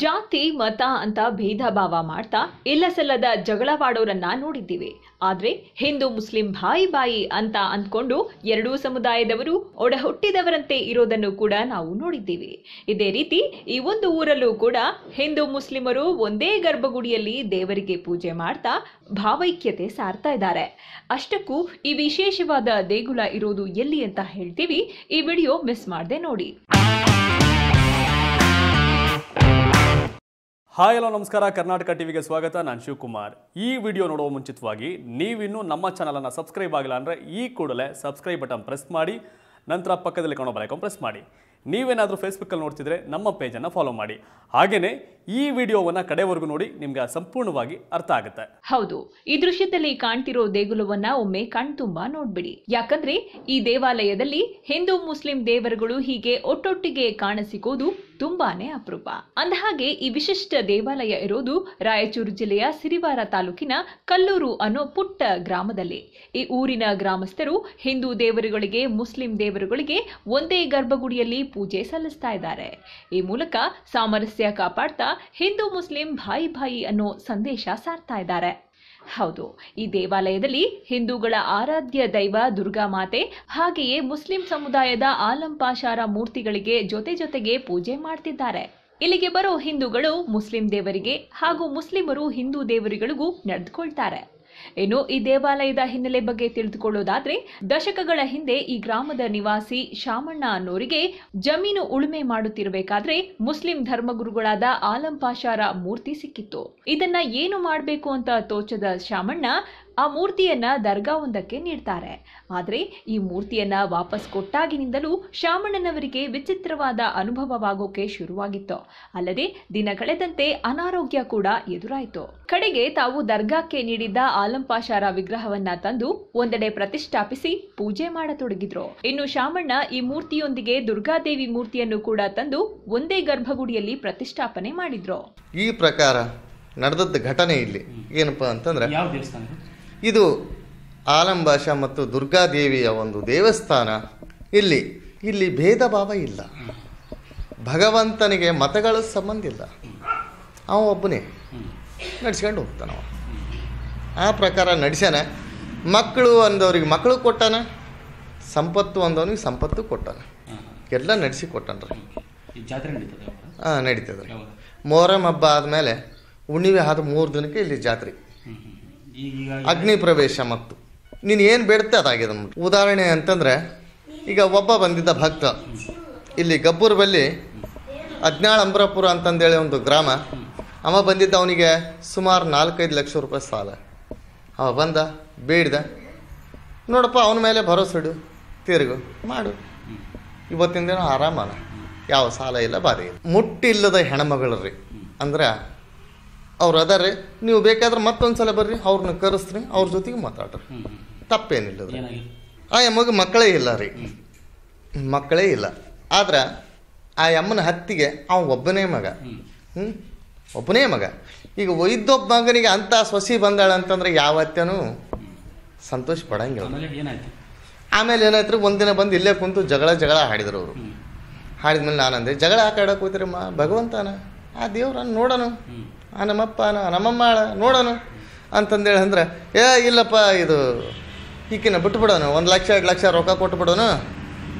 ಜಾತಿ ಮತ ಅಂತ ಭೇದ ಭಾವ ಮಾಡ್ತಾ ಇಲ್ಲ ಸಲ್ಲದ ಜಗಳವಾಡೋರನ್ನ ನೋಡಿದ್ದೀವಿ ಆದ್ರೆ ಹಿಂದೂ ಮುಸ್ಲಿಂ ಬಾಯಿ ಬಾಯಿ ಅಂತ ಅಂದ್ಕೊಂಡು ಎರಡೂ ಸಮುದಾಯದವರು ಒಡಹುಟ್ಟಿದವರಂತೆ ಇರೋದನ್ನು ಕೂಡ ನಾವು ನೋಡಿದ್ದೀವಿ ಇದೇ ರೀತಿ ಈ ಒಂದು ಊರಲ್ಲೂ ಕೂಡ ಹಿಂದೂ ಮುಸ್ಲಿಮರು ಒಂದೇ ಗರ್ಭಗುಡಿಯಲ್ಲಿ ದೇವರಿಗೆ ಪೂಜೆ ಮಾಡ್ತಾ ಭಾವೈಕ್ಯತೆ ಸಾರ್ತಾ ಇದ್ದಾರೆ ಅಷ್ಟಕ್ಕೂ ಈ ವಿಶೇಷವಾದ ದೇಗುಲ ಇರೋದು ಎಲ್ಲಿ ಅಂತ ಹೇಳ್ತೀವಿ ಈ ವಿಡಿಯೋ ಮಿಸ್ ಮಾಡದೆ ನೋಡಿ ಹಾಯ್ ಹಲೋ ನಮಸ್ಕಾರ ಕರ್ನಾಟಕ ಟಿವಿಗೆ ಸ್ವಾಗತ ನಾನು ಶಿವಕುಮಾರ್ ಈ ವಿಡಿಯೋ ನೋಡುವ ಮುಂಚಿತವಾಗಿ ನೀವಿನ್ನೂ ನಮ್ಮ ಚಾನಲನ್ನು ಸಬ್ಸ್ಕ್ರೈಬ್ ಆಗಿಲ್ಲ ಅಂದರೆ ಈ ಕೂಡಲೇ ಸಬ್ಸ್ಕ್ರೈಬ್ ಬಟನ್ ಪ್ರೆಸ್ ಮಾಡಿ ನಂತರ ಪಕ್ಕದಲ್ಲಿ ಕಾಣೋ ಬಲಕ ಪ್ರೆಸ್ ಮಾಡಿ ನೀವೇನಾದರೂ ಫೇಸ್ಬುಕ್ಕಲ್ಲಿ ನೋಡ್ತಿದ್ರೆ ನಮ್ಮ ಪೇಜನ್ನು ಫಾಲೋ ಮಾಡಿ ಹಾಗೆಯೇ ಈ ವಿಡಿಯೋವನ್ನು ಕಡೆವರೆಗೂ ನೋಡಿ ನಿಮ್ಗೆ ಸಂಪೂರ್ಣವಾಗಿ ಅರ್ಥ ಆಗುತ್ತೆ ಹೌದು ಈ ದೃಶ್ಯದಲ್ಲಿ ಕಾಣ್ತಿರೋ ದೇಗುಲವನ್ನ ಒಮ್ಮೆ ಕಣ್ತುಂಬ ನೋಡ್ಬಿಡಿ ಯಾಕಂದ್ರೆ ಈ ದೇವಾಲಯದಲ್ಲಿ ಹಿಂದೂ ಮುಸ್ಲಿಂ ದೇವರುಗಳು ಹೀಗೆ ಒಟ್ಟೊಟ್ಟಿಗೆ ಕಾಣಸಿಗೋದು ತುಂಬಾನೇ ಅಪರೂಪ ಅಂದಹಾಗೆ ಈ ವಿಶಿಷ್ಟ ದೇವಾಲಯ ಇರೋದು ರಾಯಚೂರು ಜಿಲ್ಲೆಯ ಸಿರಿವಾರ ತಾಲೂಕಿನ ಕಲ್ಲೂರು ಅನ್ನೋ ಪುಟ್ಟ ಗ್ರಾಮದಲ್ಲಿ ಈ ಊರಿನ ಗ್ರಾಮಸ್ಥರು ಹಿಂದೂ ದೇವರುಗಳಿಗೆ ಮುಸ್ಲಿಂ ದೇವರುಗಳಿಗೆ ಒಂದೇ ಗರ್ಭಗುಡಿಯಲ್ಲಿ ಪೂಜೆ ಸಲ್ಲಿಸ್ತಾ ಇದ್ದಾರೆ ಈ ಮೂಲಕ ಸಾಮರಸ್ಯ ಕಾಪಾಡ್ತಾ ಹಿಂದೂ ಮುಸ್ಲಿಂ ಭಾಯಿ ಭಾಯಿ ಅನ್ನೋ ಸಂದೇಶ ಸಾರ್ತಾ ಇದ್ದಾರೆ ಹೌದು ಈ ದೇವಾಲಯದಲ್ಲಿ ಹಿಂದೂಗಳ ಆರಾಧ್ಯ ದೈವ ದುರ್ಗಾ ಮಾತೆ ಹಾಗೆಯೇ ಮುಸ್ಲಿಂ ಸಮುದಾಯದ ಆಲಂಪಾಶಾರ ಮೂರ್ತಿಗಳಿಗೆ ಜೊತೆ ಜೊತೆಗೆ ಪೂಜೆ ಮಾಡ್ತಿದ್ದಾರೆ ಇಲ್ಲಿಗೆ ಬರೋ ಹಿಂದೂಗಳು ಮುಸ್ಲಿಂ ದೇವರಿಗೆ ಹಾಗೂ ಮುಸ್ಲಿಮರು ಹಿಂದೂ ದೇವರಿಗಳಿಗೂ ನಡೆದುಕೊಳ್ತಾರೆ ಇನ್ನು ಈ ದೇವಾಲಯದ ಹಿನ್ನೆಲೆ ಬಗ್ಗೆ ತಿಳಿದುಕೊಳ್ಳೋದಾದ್ರೆ ದಶಕಗಳ ಹಿಂದೆ ಈ ಗ್ರಾಮದ ನಿವಾಸಿ ಶಾಮಣ್ಣ ಅನ್ನೋರಿಗೆ ಜಮೀನು ಉಳುಮೆ ಮಾಡುತ್ತಿರಬೇಕಾದ್ರೆ ಮುಸ್ಲಿಂ ಧರ್ಮಗುರುಗಳಾದ ಆಲಂ ಪಾಷಾರ ಮೂರ್ತಿ ಸಿಕ್ಕಿತ್ತು ಇದನ್ನ ಏನು ಮಾಡಬೇಕು ಅಂತ ತೋಚದ ಶಾಮಣ್ಣ ಆ ಮೂರ್ತಿಯನ್ನ ದರ್ಗಾವೊಂದಕ್ಕೆ ನೀಡ್ತಾರೆ ಆದರೆ ಈ ಮೂರ್ತಿಯನ್ನ ವಾಪಸ್ ಕೊಟ್ಟಾಗಿನಿಂದಲೂ ಶಾಮಣ್ಣನವರಿಗೆ ವಿಚಿತ್ರವಾದ ಅನುಭವವಾಗೋಕೆ ಶುರುವಾಗಿತ್ತು ಅಲ್ಲದೆ ದಿನ ಕಳೆದಂತೆ ಅನಾರೋಗ್ಯ ಕೂಡ ಎದುರಾಯಿತು ಕಡೆಗೆ ತಾವು ದರ್ಗಾಕ್ಕೆ ನೀಡಿದ್ದ ಆಲಂಪಾಶಾರ ವಿಗ್ರಹವನ್ನ ತಂದು ಒಂದೆಡೆ ಪ್ರತಿಷ್ಠಾಪಿಸಿ ಪೂಜೆ ಮಾಡತೊಡಗಿದ್ರು ಇನ್ನು ಶಾಮಣ್ಣ ಈ ಮೂರ್ತಿಯೊಂದಿಗೆ ದುರ್ಗಾದೇವಿ ಮೂರ್ತಿಯನ್ನು ಕೂಡ ತಂದು ಒಂದೇ ಗರ್ಭಗುಡಿಯಲ್ಲಿ ಪ್ರತಿಷ್ಠಾಪನೆ ಮಾಡಿದ್ರು ಈ ಪ್ರಕಾರ ನಡೆದದ್ದು ಘಟನೆ ಇಲ್ಲಿ ಏನಪ್ಪಾ ಅಂತಂದ್ರೆ ಇದು ಆಲಂಬಾಷ ಮತ್ತು ದುರ್ಗಾದೇವಿಯ ಒಂದು ದೇವಸ್ಥಾನ ಇಲ್ಲಿ ಇಲ್ಲಿ ಭೇದ ಭಾವ ಇಲ್ಲ ಭಗವಂತನಿಗೆ ಮತಗಳ ಸಂಬಂಧ ಇಲ್ಲ ಅವ ಒಬ್ಬನೇ ನಡ್ಸ್ಕೊಂಡು ಹೋಗ್ತಾನ ಆ ಪ್ರಕಾರ ನಡೆಸ್ಯಾನ ಮಕ್ಕಳು ಅಂದವ್ರಿಗೆ ಮಕ್ಕಳು ಕೊಟ್ಟಾನ ಸಂಪತ್ತು ಅಂದವನಿಗೆ ಸಂಪತ್ತು ಕೊಟ್ಟಾನ ಎಲ್ಲ ನಡೆಸಿ ಜಾತ್ರೆ ಹಾಂ ನಡೀತದೆ ಮೊಹರಂ ಹಬ್ಬ ಆದಮೇಲೆ ಹುಣ್ಣಿಮೆ ಆದ ಮೂರು ದಿನಕ್ಕೆ ಇಲ್ಲಿ ಜಾತ್ರೆ ಅಗ್ನಿ ಪ್ರವೇಶ ಮತ್ತು ನೀನು ಏನು ಬೇಡುತ್ತೆ ಅದಾಗಿದೆ ಉದಾಹರಣೆ ಅಂತಂದರೆ ಈಗ ಒಬ್ಬ ಬಂದಿದ್ದ ಭಕ್ತ ಇಲ್ಲಿ ಗಬ್ಬೂರ್ ಬಲ್ಲಿ ಹದಿನಾಳು ಅಂಬ್ರಪುರ ಅಂತಂದೇಳಿ ಒಂದು ಗ್ರಾಮ ಅವ ಬಂದಿದ್ದ ಅವನಿಗೆ ಸುಮಾರು ನಾಲ್ಕೈದು ಲಕ್ಷ ರೂಪಾಯಿ ಸಾಲ ಅವ ಬಂದ ಬೇಡ್ದ ನೋಡಪ್ಪ ಅವನ ಮೇಲೆ ಭರೋಸೆ ಇಡು ತಿರುಗು ಮಾಡು ಇವತ್ತಿನ ದಿನ ಆರಾಮಾನ ಯಾವ ಸಾಲ ಇಲ್ಲ ಬಾಧೆ ಇಲ್ಲ ಮುಟ್ಟಿಲ್ಲದ ಹೆಣ್ಮಗಳ್ರಿ ಅಂದ್ರೆ ಅವ್ರು ಅದಾರೆ ನೀವು ಬೇಕಾದ್ರೆ ಮತ್ತೊಂದು ಸಲ ಬರ್ರಿ ಅವ್ರನ್ನ ಕರೆಸ್ರಿ ಅವ್ರ ಜೊತೆಗೆ ಮಾತಾಡ್ರಿ ತಪ್ಪೇನಿಲ್ಲ ಆ ಯಮ್ಮಗೆ ಮಕ್ಕಳೇ ಇಲ್ಲ ರೀ ಮಕ್ಕಳೇ ಇಲ್ಲ ಆದ್ರೆ ಆ ಯಮ್ಮನ ಹತ್ತಿಗೆ ಅವ ಒಬ್ಬನೇ ಮಗ ಹ್ಞೂ ಒಬ್ಬನೇ ಮಗ ಈಗ ಒಯ್ದೊಬ್ಬ ಮಗನಿಗೆ ಅಂಥ ಸೊಸಿ ಬಂದಾಳ ಅಂತಂದ್ರೆ ಯಾವ ಹತ್ತೇನು ಸಂತೋಷ ಪಡಂಗಿಲ್ಲ ಆಮೇಲೆ ಏನಾಯ್ತು ಒಂದಿನ ಬಂದು ಇಲ್ಲೇ ಕುಂತು ಜಗಳ ಜಗಳ ಹಾಡಿದ್ರು ಅವರು ಹಾಡಿದ್ಮೇಲೆ ನಾನು ಅಂದೆ ಜಗಳ ಹಾಕಾಡಕ್ಕೆ ಹೋಯ್ತಿರಮ್ಮ ಭಗವಂತನ ಆ ದೇವ್ರನ್ನು ನೋಡೋನು ಆ ನಮ್ಮಪ್ಪ ನಮ್ಮಮ್ಮಾಳ ನೋಡೋನು ಅಂತಂದೇಳಿ ಅಂದ್ರೆ ಏ ಇಲ್ಲಪ್ಪ ಇದು ಈಕಿನ ಬಿಟ್ಬಿಡೋನು ಒಂದು ಲಕ್ಷ ಎರಡು ಲಕ್ಷ ರೊಕ್ಕ ಕೊಟ್ಟು ಕೊಟ್ಬಿಡೋನು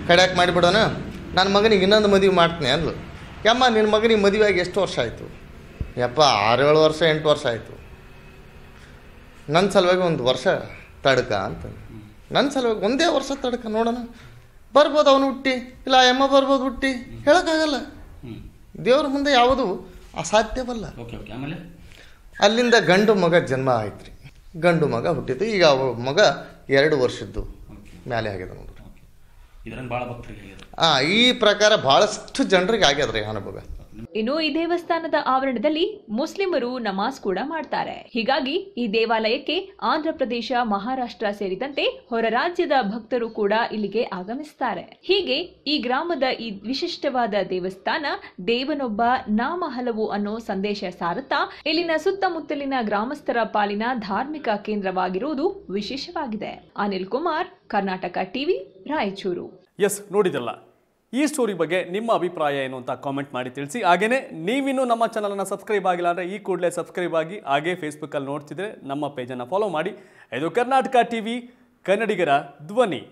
ಕಡ್ಯಾಕ್ ಮಾಡಿಬಿಡೋನು ನನ್ನ ಮಗನಿಗೆ ಇನ್ನೊಂದು ಮದುವೆ ಮಾಡ್ತೀನಿ ಅಂದ್ಲು ಯಮ್ಮ ನಿನ್ನ ಮಗನಿಗೆ ಆಗಿ ಎಷ್ಟು ವರ್ಷ ಆಯಿತು ಯಪ್ಪ ಆರು ಏಳು ವರ್ಷ ಎಂಟು ವರ್ಷ ಆಯಿತು ನನ್ನ ಸಲುವಾಗಿ ಒಂದು ವರ್ಷ ತಡ್ಕ ಅಂತ ನನ್ನ ಸಲುವಾಗಿ ಒಂದೇ ವರ್ಷ ತಡ್ಕ ನೋಡೋಣ ಬರ್ಬೋದು ಅವನು ಹುಟ್ಟಿ ಇಲ್ಲ ಯಮ್ಮ ಬರ್ಬೋದು ಹುಟ್ಟಿ ಹೇಳೋಕ್ಕಾಗಲ್ಲ ದೇವ್ರ ಮುಂದೆ ಯಾವುದು ಅಸಾಧ್ಯವಲ್ಲ ಅಲ್ಲಿಂದ ಗಂಡು ಮಗ ಜನ್ಮ ಆಯ್ತ್ರಿ ಗಂಡು ಮಗ ಹುಟ್ಟಿತು ಈಗ ಅವ ಮಗ ಎರಡು ವರ್ಷದ್ದು ಮ್ಯಾಲೆ ಆಗ್ಯದ ನೋಡ್ರಿ ಆ ಈ ಪ್ರಕಾರ ಬಹಳಷ್ಟು ಜನರಿಗೆ ಆಗ್ಯದ ರೀ ಅನುಭವ ಇನ್ನು ಈ ದೇವಸ್ಥಾನದ ಆವರಣದಲ್ಲಿ ಮುಸ್ಲಿಮರು ನಮಾಜ್ ಕೂಡ ಮಾಡ್ತಾರೆ ಹೀಗಾಗಿ ಈ ದೇವಾಲಯಕ್ಕೆ ಆಂಧ್ರ ಪ್ರದೇಶ ಮಹಾರಾಷ್ಟ್ರ ಸೇರಿದಂತೆ ಹೊರ ರಾಜ್ಯದ ಭಕ್ತರು ಕೂಡ ಇಲ್ಲಿಗೆ ಆಗಮಿಸ್ತಾರೆ ಹೀಗೆ ಈ ಗ್ರಾಮದ ಈ ವಿಶಿಷ್ಟವಾದ ದೇವಸ್ಥಾನ ದೇವನೊಬ್ಬ ನಾಮ ಹಲವು ಅನ್ನೋ ಸಂದೇಶ ಸಾರುತ್ತಾ ಇಲ್ಲಿನ ಸುತ್ತಮುತ್ತಲಿನ ಗ್ರಾಮಸ್ಥರ ಪಾಲಿನ ಧಾರ್ಮಿಕ ಕೇಂದ್ರವಾಗಿರುವುದು ವಿಶೇಷವಾಗಿದೆ ಅನಿಲ್ ಕುಮಾರ್ ಕರ್ನಾಟಕ ಟಿವಿ ರಾಯಚೂರು ಎಸ್ ನೋಡಿದಲ್ಲ ಈ ಸ್ಟೋರಿ ಬಗ್ಗೆ ನಿಮ್ಮ ಅಭಿಪ್ರಾಯ ಏನು ಅಂತ ಕಾಮೆಂಟ್ ಮಾಡಿ ತಿಳಿಸಿ ಹಾಗೆಯೇ ನೀವಿನ್ನೂ ನಮ್ಮ ಚಾನಲನ್ನು ಸಬ್ಸ್ಕ್ರೈಬ್ ಆಗಿಲ್ಲ ಅಂದರೆ ಈ ಕೂಡಲೇ ಸಬ್ಸ್ಕ್ರೈಬ್ ಆಗಿ ಹಾಗೇ ಫೇಸ್ಬುಕ್ಕಲ್ಲಿ ನೋಡ್ತಿದ್ರೆ ನಮ್ಮ ಪೇಜನ್ನು ಫಾಲೋ ಮಾಡಿ ಇದು ಕರ್ನಾಟಕ ಟಿ ವಿ ಕನ್ನಡಿಗರ ಧ್ವನಿ